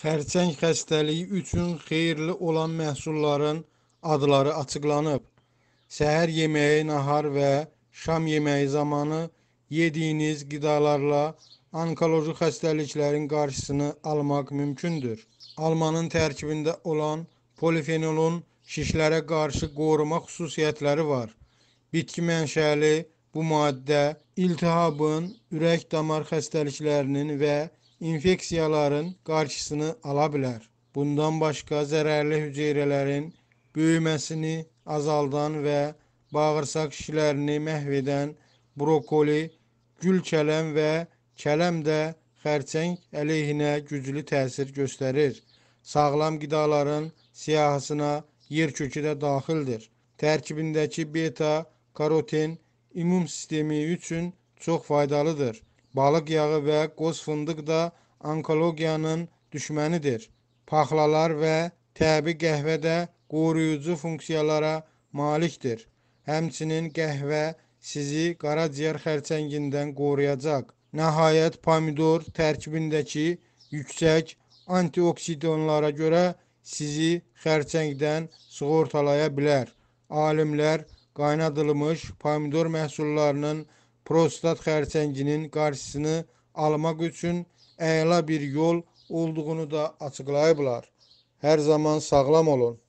Xərçəng xəstəliyi üçün xeyirli olan məhsulların adları açıqlanıb. Səhər yeməyi, nahar və şam yeməyi zamanı yediyiniz qidalarla onkoloji xəstəliklərin qarşısını almaq mümkündür. Almanın tərkibində olan polifenolun şişlərə qarşı qoruma xüsusiyyətləri var. Bitki mənşəli bu maddə iltihabın, ürək damar xəstəliklərinin və infeksiyaların qarşısını ala bilər. Bundan başqa zərərli hüceyrələrin böyüməsini azaldan və bağırsaq şişlərini məhv edən brokoli, gül kələm və kələm də xərçəng əleyhinə güclü təsir göstərir. Sağlam qidaların siyahısına yer kökü də daxildir. Tərkibindəki beta karotin immun sistemi üçün çox faydalıdır. Balıq yağı və qoz fındıq da onkologiyanın düşmənidir. Paxlalar və təbii qəhvə də qoruyucu funksiyalara malikdir. Həmçinin qəhvə sizi qaraciyər xərçəngindən qoruyacaq. Nəhayət pomidor tərkibindəki yüksək antioksidanlara görə sizi xərçəngdən sığortalaya bilər. Alimlər qaynadılmış pomidor məhsullarının prostat xərçənginin karşısını almaq üçün əla bir yol olduğunu da açıqlayıblar. Hər zaman sağlam olun.